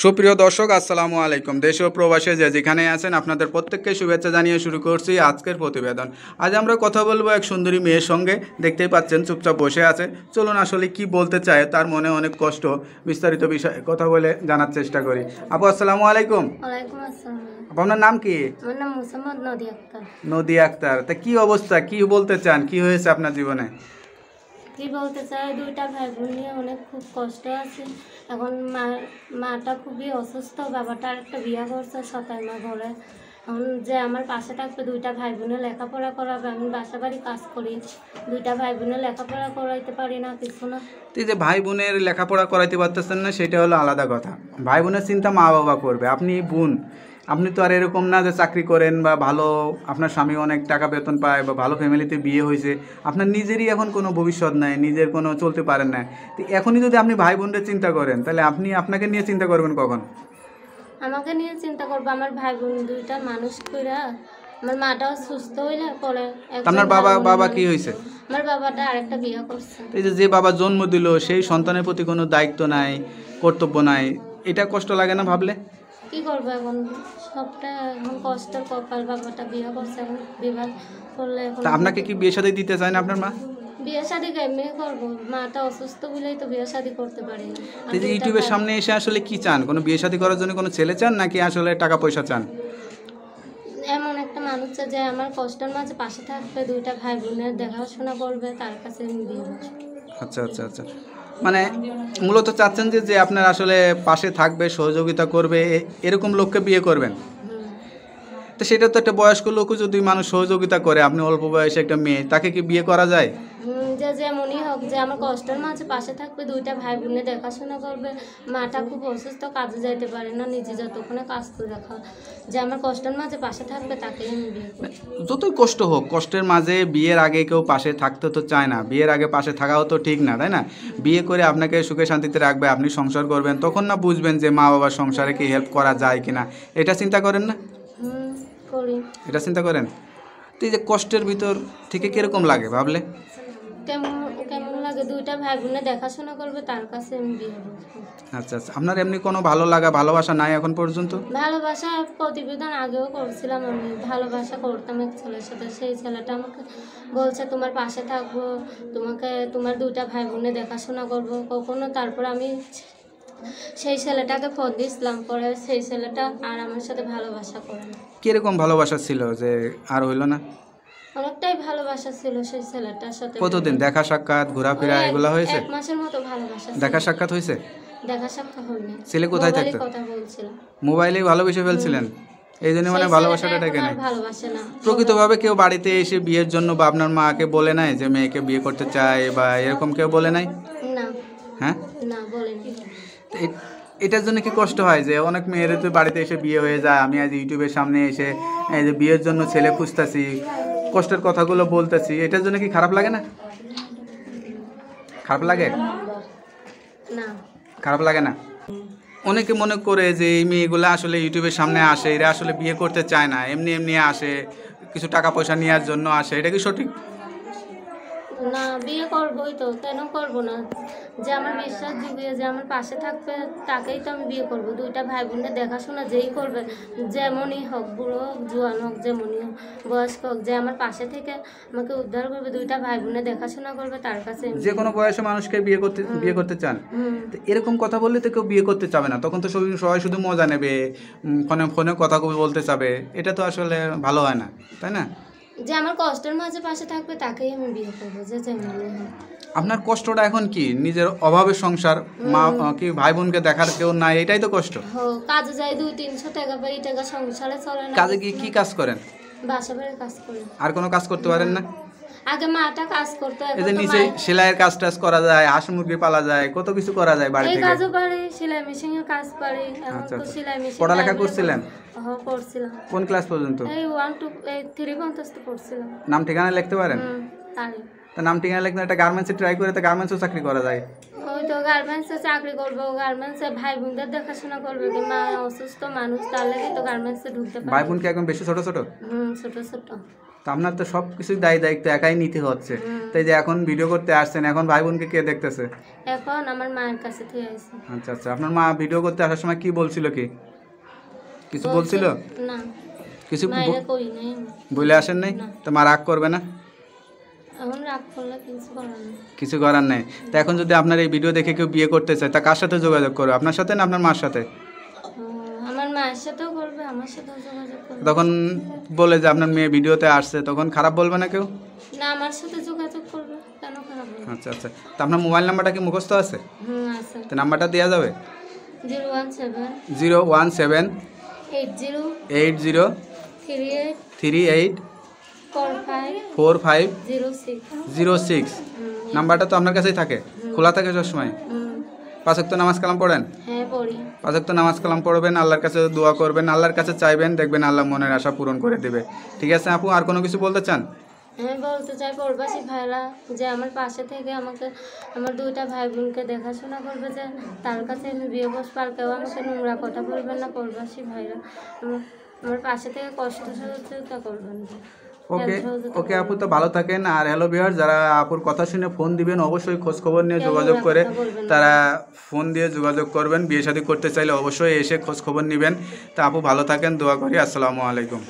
সুপ্রিয় দর্শক আসসালামু আলাইকুম দেশ ও প্রবাসে যে যেখানে আছেন আপনাদের প্রত্যেককে শুভেচ্ছা জানিয়ে শুরু করছি আজকের প্রতিবেদন আজ আমরা কথা বলবো এক সুন্দরী মেয়ের সঙ্গে দেখতেই পাচ্ছেন চুপচাপ বসে আছে চলুন আসলে কি বলতে চায় তার মনে অনেক কষ্ট বিস্তারিত বিষয়ে কথা বলে জানার চেষ্টা করি আপু আসসালামু আলাইকুম আপনার নাম কি নদী আক্তার তা কি অবস্থা কি বলতে চান কি হয়েছে আপনার জীবনে কি বলতে চাই দুইটা ভাই বোন নিয়ে অনেক খুব কষ্ট আছে এখন মা মাটা খুবই অসুস্থ বাবাটা একটা বিয়ে করছে সতায় মা ঘরে এখন যে আমার পাশে থাকবে দুইটা ভাই বোনের লেখাপড়া করাবে আমি বাসা বাড়ি কাজ করি দুইটা ভাই বোনের লেখাপড়া করাইতে পারি না কিছু না তুই যে ভাই বোনের লেখাপড়া করাইতে পারতেছেন না সেটা হলো আলাদা কথা ভাই বোনের চিন্তা মা বাবা করবে আপনি বোন আপনি তো আর এরকম না যে চাকরি করেন বা ভালো আপনার স্বামী অনেক টাকা বেতন পায় বা ভালো ফ্যামিলিতে বিয়ে হয়েছে আপনার নিজেরই এখন কোনো ভবিষ্যৎ নাই নিজের কোনো চলতে পারেন না তো এখনই যদি আপনি ভাই বোনদের চিন্তা করেন তাহলে আপনি আপনাকে নিয়ে চিন্তা করবেন কখন আমাকে নিয়ে চিন্তা করবো আমার ভাই বোন দুইটা মানুষ কইরা আমার মাটাও সুস্থ হইলে পরে আপনার বাবা বাবা কি হয়েছে আমার বাবাটা আরেকটা বিয়ে করছে এই যে বাবা জন্ম দিল সেই সন্তানের প্রতি কোনো দায়িত্ব নাই কর্তব্য নাই এটা কষ্ট লাগে না ভাবলে কি করবো এখন সবটা এখন কষ্টের কপাল বাবাটা বিয়ে করছে এখন বিবাহ করলে আপনাকে কি বিয়ে সাথে দিতে চায় না আপনার মা বিয়ে মাটা অসুস্থ বলেই তো বিয়ে করতে পারি যে ইউটিউবের সামনে এসে আসলে চান কোনো বিয়ে শাদী করার জন্য কোনো ছেলে চান নাকি আসলে টাকা পয়সা চান এমন একটা মানুষ যে আমার কষ্টের মাঝে পাশে থাকবে দুইটা ভাই বোনের দেখাশোনা করবে তার কাছে বিয়ে আচ্ছা আচ্ছা আচ্ছা মানে মূলত চাচ্ছেন যে যে আপনার আসলে পাশে থাকবে সহযোগিতা করবে এরকম লোককে বিয়ে করবেন তো সেটা তো একটা বয়স্ক লোকও যদি মানুষ সহযোগিতা করে আপনি অল্প বয়সে একটা মেয়ে তাকে কি বিয়ে করা যায় যা যেমনই হোক যে আমার কষ্টের মাঝে পাশে থাকবে দুইটা ভাই বোনে দেখাশোনা করবে মাটা খুব অসুস্থ কাজে যাইতে পারে না নিজে যতক্ষণে কাজ করে দেখা যে আমার কষ্টের মাঝে পাশে থাকবে তাকে আমি বিয়ে যতই কষ্ট হোক কষ্টের মাঝে বিয়ের আগে কেউ পাশে থাকতে তো চায় না বিয়ের আগে পাশে থাকাও তো ঠিক না তাই না বিয়ে করে আপনাকে সুখে শান্তিতে রাখবে আপনি সংসার করবেন তখন না বুঝবেন যে মা বাবার সংসারে কি হেল্প করা যায় কিনা এটা চিন্তা করেন না এটা চিন্তা করেন তো এই যে কষ্টের ভিতর থেকে কীরকম লাগে ভাবলে কেমন কেমন লাগে দুইটা ভাই বোনে দেখাশোনা করবে তার কাছে আমি বিয়ে বসবো আচ্ছা আচ্ছা আপনার এমনি কোনো ভালো লাগা ভালোবাসা নাই এখন পর্যন্ত ভালোবাসা প্রতিবেদন আগেও করছিলাম আমি ভালোবাসা করতাম এক ছেলের সাথে সেই ছেলেটা আমাকে বলছে তোমার পাশে থাকবো তোমাকে তোমার দুইটা ভাই বোনে দেখাশোনা করবো কখনো তারপর আমি সেই ছেলেটাকে ফোন দিয়েছিলাম পরে সেই ছেলেটা আর আমার সাথে ভালোবাসা করে কিরকম ভালোবাসা ছিল যে আর হইলো না অনেকটাই ভালো কতদিন দেখা সাক্ষাৎ ঘোরাফেরা এগুলো হয়েছে এক দেখা সাক্ষাৎ হয়েছে ছেলে কোথায় মোবাইলে থাকতো? মোবাইলে ভালোবেসে ফেলছিলেন এই জন্য মানে ভালোবাসাটা ছেলেটা টেকে প্রকৃতভাবে কেউ বাড়িতে এসে বিয়ের জন্য বা আপনার মাকে বলে নাই যে মেয়েকে বিয়ে করতে চায় বা এরকম কেউ বলে নাই হ্যাঁ এটার জন্য কি কষ্ট হয় যে অনেক মেয়েরা তো বাড়িতে এসে বিয়ে হয়ে যায় আমি আজ ইউটিউবের সামনে এসে এই যে বিয়ের জন্য ছেলে খুঁজতাছি কষ্টের কথাগুলো বলতেছি এটার জন্য কি খারাপ লাগে না খারাপ লাগে খারাপ লাগে না অনেকে মনে করে যে এই মেয়েগুলো আসলে ইউটিউবের সামনে আসে এরা আসলে বিয়ে করতে চায় না এমনি এমনি আসে কিছু টাকা পয়সা নেওয়ার জন্য আসে এটা কি সঠিক না বিয়ে করবোই তো কেন করব না যে আমার বিশ্বাস যুগে যে আমার পাশে থাকবে তাকেই তো আমি বিয়ে করব দুইটা ভাই বোনদের দেখাশোনা যেই করবে যেমনই হোক বুড়ো হোক জোয়ান হোক যেমনই হোক বয়স্ক হোক যে আমার পাশে থেকে আমাকে উদ্ধার করবে দুইটা ভাই বোনের দেখাশোনা করবে তার কাছে যে কোনো বয়সে মানুষকে বিয়ে করতে বিয়ে করতে চান তো এরকম কথা বললে তো কেউ বিয়ে করতে চাবে না তখন তো সবাই শুধু মজা নেবে ফোনে ফোনে কথা বলতে চাবে এটা তো আসলে ভালো হয় না তাই না যে আমার কষ্টের মাঝে পাশে থাকবে তাকেই আমি বিয়ে করবো যে মনে আপনার কষ্টটা এখন কি নিজের অভাবে সংসার মা কি ভাই বোনকে দেখার কেউ নাই এটাই তো কষ্ট হ্যাঁ কাজে যাই দুই তিনশো টাকা পাই টাকা সংসারে চলে না কাজে গিয়ে কি কাজ করেন বাসা কাজ করি আর কোনো কাজ করতে পারেন না আগে মা মাটা কাজ করতে এই যে নিচে সেলাইয়ের কাজ টাজ করা যায় হাঁস মুরগি পালা যায় কত কিছু করা যায় বাড়ি থেকে কাজও পারে সেলাই মেশিনে কাজ পারে এখন আচ্ছা, তো আচ্ছা। সেলাই মেশিন পড়ালেখা করছিলেন হ্যাঁ করছিলাম কোন ক্লাস পর্যন্ত এই 1 টু 3 পর্যন্ত পড়ছিলাম নাম ঠিকানা লিখতে পারেন হুম তাই তো নাম ঠিকানা লিখতে একটা গার্মেন্টসে ট্রাই করে তো গার্মেন্টসও চাকরি করা যায় ওই হয়তো গার্মেন্টসে চাকরি করবে গার্মেন্টসে ভাই বোনদের দেখাশোনা করবে কি মা অসুস্থ মানুষ তার লাগে তো গার্মেন্টসে ঢুকতে পারে ভাই বোন কি এখন বেশি ছোট ছোট হুম ছোট ছোট তো আপনার তো সব কিছুই দায়ী দায়িত্ব একাই নিতে হচ্ছে তাই যে এখন ভিডিও করতে আসছেন এখন ভাই বোনকে কে দেখতেছে এখন আমার মায়ের কাছে থেকে আসছে আচ্ছা আচ্ছা আপনার মা ভিডিও করতে আসার সময় কি বলছিল কি কিছু বলছিল না কিছু বলে আসেন নাই তো মা রাগ করবে না কিছু করার নেই তা এখন যদি আপনার এই ভিডিও দেখে কেউ বিয়ে করতে চায় তা কার সাথে যোগাযোগ করবে আপনার সাথে না আপনার মার সাথে তখন বলে যে আপনার মেয়ে ভিডিওতে আসছে তখন খারাপ বলবে না কেউ আচ্ছা আচ্ছা তা আপনার মোবাইল নাম্বারটা কি মুখস্থ আছে হুম আছে তো নাম্বারটা দেওয়া যাবে 017 017 80 80 three eight four five zero six নাম্বারটা তো আপনার কাছেই থাকে খোলা থাকে সবসময় পাঁচক্ত নামাজ কালাম পড়েন হ্যাঁ, পাঁচক্ত নামাজ কালাম পড়বেন আল্লাহর কাছে দোয়া করবেন আল্লাহর কাছে চাইবেন দেখবেন আল্লাহ মনের আশা পূরণ করে দেবে ঠিক আছে আপু আর কোনো কিছু বলতে চান হ্যাঁ বলতে চাই প্রবাসী ভাইরা যে আমার পাশে থেকে আমাকে আমার দুইটা ভাই বোনকে দেখাশোনা করবে যে তার কাছে আমি বিয়ে বসবো আর আমাকে নোংরা কথা বলবেন না প্রবাসী ভাইরা আমার পাশে থেকে কষ্ট সহযোগিতা করবেন ওকে হ্যাঁ, ওকে আপু তো ভালো থাকেন আর হ্যালো বিহার যারা আপুর কথা শুনে ফোন দিবেন অবশ্যই খোঁজখবর নিয়ে হ্যাঁ, যোগাযোগ হ্যাঁ, করে তারা ফোন দিয়ে যোগাযোগ করবেন বিয়ে শাদী করতে চাইলে অবশ্যই এসে খোঁজখবর নেবেন তা আপু ভালো থাকেন দোয়া করি আসসালামু আলাইকুম